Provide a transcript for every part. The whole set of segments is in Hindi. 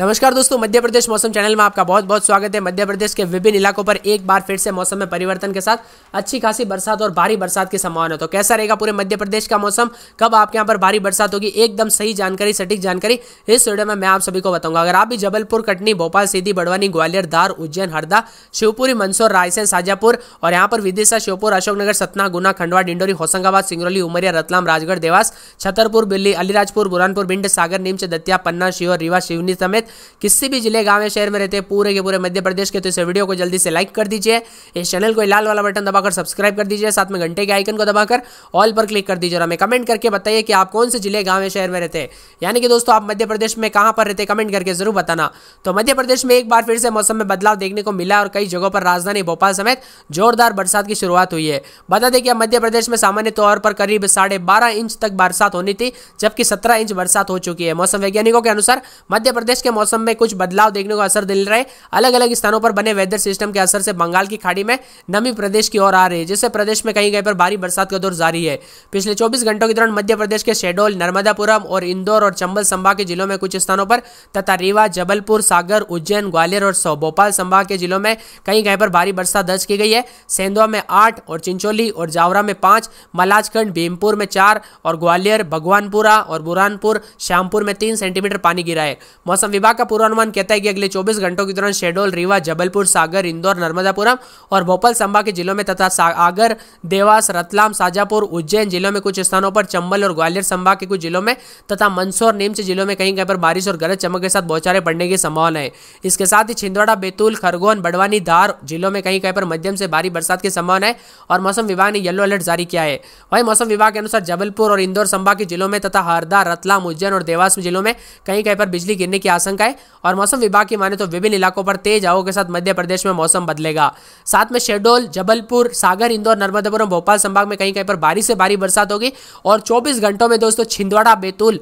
नमस्कार दोस्तों मध्य प्रदेश मौसम चैनल में आपका बहुत बहुत स्वागत है मध्य प्रदेश के विभिन्न इलाकों पर एक बार फिर से मौसम में परिवर्तन के साथ अच्छी खासी बरसात और भारी बरसात की संभावना तो कैसा रहेगा पूरे मध्य प्रदेश का मौसम कब आपके यहाँ पर भारी बरसात होगी एकदम सही जानकारी सटीक जानकारी इस वीडियो में मैं आप सभी को बताऊंगा अगर आप भी जबलपुर कटनी भोपाल सीधी बड़वानी ग्वालियर धार उज्जैन हरदा शिवपुरी मंदसौर रायसेन शाजापुर और यहाँ पर विदिशा श्योपुर अशोकनगर सतना गुना खंडवा डिंडोरी होशंगाबाद सिंगरौली उमरिया रतलाम राजगढ़ देवास छतरपुर बिल्ली अलीराजपुर बुरानपुर भिंड सागर नीमच दतिया पन्ना शिवर रीवा शिवनी समेत किसी भी जिले गाँव या शहर में रहते हैं पूरे के पूरे मध्य प्रदेश के तो इस वीडियो को जल्दी से लाइक कर दीजिए इस चैनल को लाल वाला बटन दबाकर सब्सक्राइब कर दीजिए साथ में घंटे के आइकन को दबाकर ऑल पर क्लिक कर दीजिए और हमें कमेंट करके बताइए कि आप कौन से जिले गाँव या शहर में रहते हैं यानी कि दोस्तों आप मध्य प्रदेश में कहाँ पर रहते कमेंट करके जरूर बताना तो मध्य प्रदेश में एक बार फिर से मौसम में बदलाव देखने को मिला और कई जगहों पर राजधानी भोपाल समेत जोरदार बरसात की शुरुआत हुई है बता दें कि मध्य प्रदेश में सामान्य तौर पर करीब साढ़े बारह इंच तक बरसात होनी थी जबकि सत्रह इंच बरसात हो चुकी है मौसम वैज्ञानिकों के अनुसार मध्य प्रदेश के मौसम में कुछ बदलाव देखने को असर दिल रहे अलग अलग स्थानों पर बने वेदर सिस्टम के असर से बंगाल की खाड़ी में नमी प्रदेश की ओर आ रही है जिससे प्रदेश में कहीं कहीं पर भारी बरसात का दौर जारी है पिछले चौबीस घंटों के दौरान मध्य प्रदेश के शेडोल नर्मदापुरम और इंदौर और चंबल संभाग के जिलों में कुछ स्थानों पर तथा रीवा जबलपुर सागर उज्जैन ग्वालियर और भोपाल संभाग के जिलों में कहीं कहीं पर भारी बरसात दर्ज की गई है सेंधवा में आठ और चिंचोली और जावरा में पांच मलाजखंड भीमपुर में चार और ग्वालियर भगवानपुरा और बुरहानपुर श्यामपुर में तीन सेंटीमीटर पानी गिरा है मौसम विभाग विभाग का पूर्वानुमान कहता है कि अगले 24 घंटों के दौरान शेडोल रीवा जबलपुर सागर इंदौर नर्मदापुरम और भोपाल संभाग के जिलों में तथा आगर देवास रतलाम साजापुर उज्जैन जिलों में कुछ स्थानों पर चंबल और ग्वालियर संभाग के कुछ जिलों में तथा मंदसौर नीमच जिलों में कहीं कहीं पर बारिश और गरज चमक के साथ बौछारें पड़ने की संभावना है इसके साथ ही छिंदवाड़ा बैतूल खरगोन बड़वानी धार जिलों में कहीं कहीं पर मध्यम से भारी बरसात की संभावना है और मौसम विभाग ने येलो अलर्ट जारी किया है वहीं मौसम विभाग के अनुसार जबलपुर और इंदौर संभाग के जिलों में तथा हरदा रतलाम उज्जैन और देवास जिलों में कहीं कहीं पर बिजली गिरने की आशंका आशंका है और मौसम विभाग की माने तो विभिन्न इलाकों पर तेज हवाओं के साथ मध्य प्रदेश में मौसम बदलेगा साथ में शेडोल जबलपुर सागर इंदौर नर्मदापुरम भोपाल संभाग में कहीं कहीं पर भारी से भारी बरसात होगी और चौबीस घंटों में दोस्तों छिंदवाड़ा बैतूल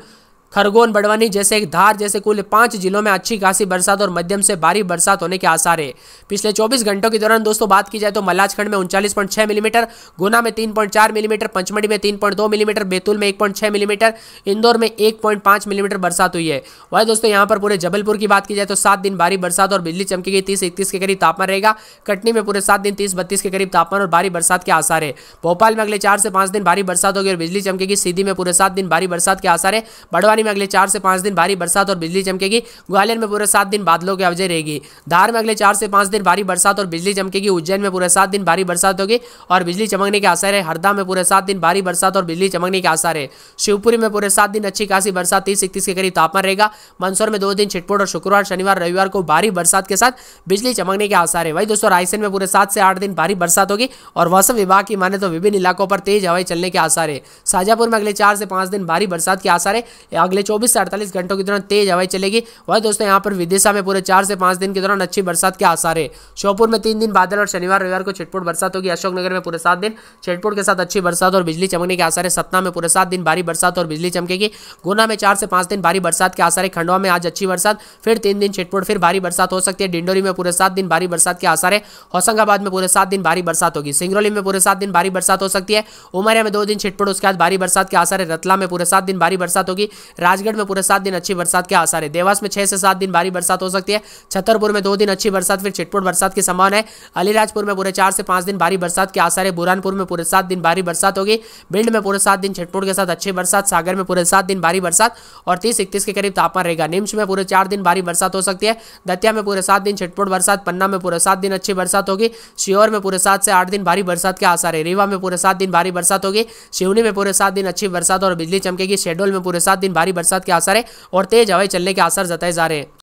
खरगोन बड़वानी जैसे एक धार जैसे कुल पांच जिलों में अच्छी खासी बरसात और मध्यम से भारी बरसात होने के आसार है पिछले चौबीस घंटों के दौरान दोस्तों बात की जाए तो मल्लाजखंड में उनचालीस मिलीमीटर गुना में तीन मिलीमीटर पंचमढ़ी में तीन मिलीमीटर बैतूल में एक मिलीमीटर इंदौर में एक मिलीमीटर बरसात हुई है वही दोस्तों यहाँ पर पूरे जबलपुर की बात की जाए तो सात दिन भारी बरसात और बिजली चमकेगी तीस इकतीस के करीब तापमान रहेगा कटनी में पूरे सात दिन तीस बत्तीस के करीब तापमान और भारी बरसात के आसार है भोपाल में अगले चार से पांच दिन भारी बरसात होगी और बिजली चमकेगी सीधी में पूरे सात दिन भारी बरसात के आसार है बड़वानी में अगले चार से पांच दिन भारी बरसात और बिजली चमकेगी ग्वालियर में पूरे सात दिन बादलों की अवजय रहेगी धार में अगले चार से पांच दिन भारी बरसात और बिजली चमकेगी उज्जैन में पूरे सात दिन भारी बरसात होगी और बिजली चमकने के आसार है हरदा में पूरे सात दिन भारी बरसात और बिजली चमकने के आसार है शिवपुरी में पूरे सात दिन अच्छी खासी बरसात तीस इकतीस के करीब तापमान रहेगा मंदसौर में दो दिन छिटपुट और शुक्रवार शनिवार रविवार को भारी बरसात के साथ बिजली चमकने के आसार है वही दोस्तों रायसेन में पूरे सात से आठ दिन भारी बरसात होगी और मौसम विभाग की माने तो विभिन्न इलाकों पर तेज हवाएं चलने के आसार है साजापुर में अगले चार से पांच दिन भारी बरसात के आसार है अगले चौबीस से अड़तालीस घंटों के दौरान तेज हवाई चलेगी वह दोस्तों यहाँ पर विदिशा में पूरे चार से पांच दिन के दौरान अच्छी बरसात के आसार है शोपुर में तीन दिन बादल और शनिवार रविवार को छिटपुट बरसात होगी अशोकनगर में पूरे सात दिन छिटपुट के साथ अच्छी बरसात और बिजली चमकने के आसार है सतना में पूरे सात दिन भारी बरसात और बिजली चमकेगी गुना में चार से पांच दिन भारी बरसात के आसार है खंडवा में आज अच्छी बरसात फिर तीन दिन छिटपुट फिर भारी बरसात हो सकती है डिंडोरी में पूरे सात दिन भारी बरसात के आसार है होशंगाबाद में पूरे सात दिन भारी बरसात होगी सिंगरौली में पूरे सात दिन भारी बरसात हो सकती है उमरिया में दो दिन छिटपुट उसके बाद भारी बरसात के आसार है रतला में पूरे सात दिन भारी बरसात होगी राजगढ़ में पूरे सात दिन अच्छी बरसात के आसार है देवास में छह से सात दिन भारी बरसात हो सकती है छतरपुर में दो दिन अच्छी बरसात फिर छिटपुट बरसात की संभावना है अलीराजपुर में पूरे चार से पांच दिन भारी बरसात के आसार है बुरहानपुर में पूरे सात दिन भारी बरसात होगी भिंड में पूरे सात दिन छिटपुट के साथ अच्छी बरसात सागर में पूरे सात दिन भारी बरसात और तीस इकतीस के करीब तापमान रहेगा निम्स में पूरे चार दिन भारी बरसात हो सकती है दतिया में पूरे सात दिन छिटपुट बरसात पन्ना में पूरे सात दिन अच्छी बरसात होगी शियोर में पूरे सात से आठ दिन भारी बरसात के आसार है रीवा में पूरे सात दिन भारी बरसात होगी शिवनी में पूरे सात दिन अच्छी बरसात और बिजली चमकेगी शेडोल में पूरे सात दिन भारी भारी बरसात के आसार है और तेज हवाएं चलने के आसार जताए जा रहे हैं